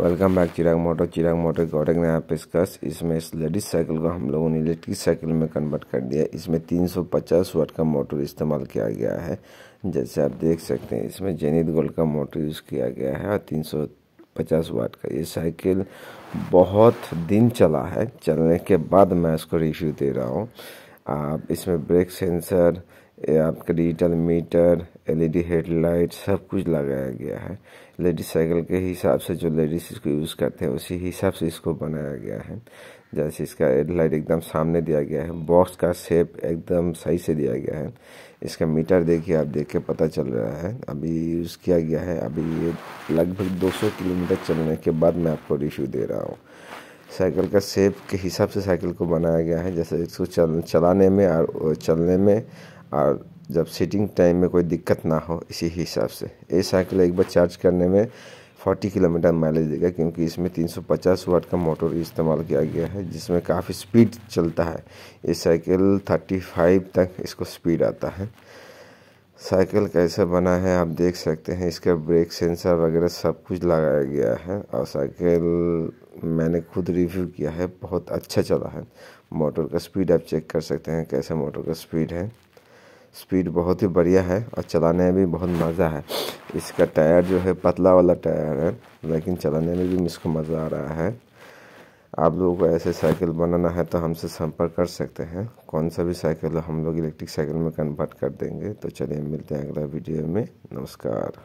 welcome back चिराग मोटो चिराग मोटो के और एक नया पेशकश इसमें इस लेडीज साइकिल को हम लोगों ने इलेक्ट्रिक साइकिल में कन्वर्ट कर दिया इसमें 350 वाट का मोटर इस्तेमाल किया गया है जैसे आप देख सकते हैं इसमें जेनित गोल्ड का मोटर यूज़ किया गया है और 350 वाट का ये साइकिल बहुत दिन चला है चलने के बाद मैं इसको रिव्यू दे रहा हूँ आप इसमें ब्रेक सेंसर आपका डिजिटल मीटर एलईडी हेडलाइट सब कुछ लगाया गया है लेडीज साइकिल के हिसाब से जो लेडीज इसको यूज़ करते हैं उसी हिसाब से इसको बनाया गया है जैसे इसका हेडलाइट एकदम सामने दिया गया है बॉक्स का शेप एकदम सही से दिया गया है इसका मीटर देखिए आप देख के पता चल रहा है अभी यूज़ किया गया है अभी ये लगभग 200 किलोमीटर चलने के बाद मैं आपको रिव्यू दे रहा हूँ साइकिल का सेप के हिसाब से साइकिल को बनाया गया है जैसे इसको चल चलाने में और चलने में और जब सीटिंग टाइम में कोई दिक्कत ना हो इसी हिसाब से ये साइकिल एक बार चार्ज करने में 40 किलोमीटर माइलेज देगा क्योंकि इसमें 350 वाट का मोटर इस्तेमाल किया गया है जिसमें काफ़ी स्पीड चलता है ये साइकिल 35 तक इसको स्पीड आता है साइकिल कैसे बना है आप देख सकते हैं इसका ब्रेक सेंसर वगैरह सब कुछ लगाया गया है और साइकिल मैंने खुद रिव्यू किया है बहुत अच्छा चला है मोटर का स्पीड आप चेक कर सकते हैं कैसे मोटर का स्पीड है स्पीड बहुत ही बढ़िया है और चलाने में भी बहुत मज़ा है इसका टायर जो है पतला वाला टायर है लेकिन चलाने में भी इसको मज़ा आ रहा है आप लोगों को ऐसे साइकिल बनाना है तो हमसे संपर्क कर सकते हैं कौन सा भी साइकिल हम लोग इलेक्ट्रिक साइकिल में कन्वर्ट कर देंगे तो चलिए मिलते हैं अगला वीडियो में नमस्कार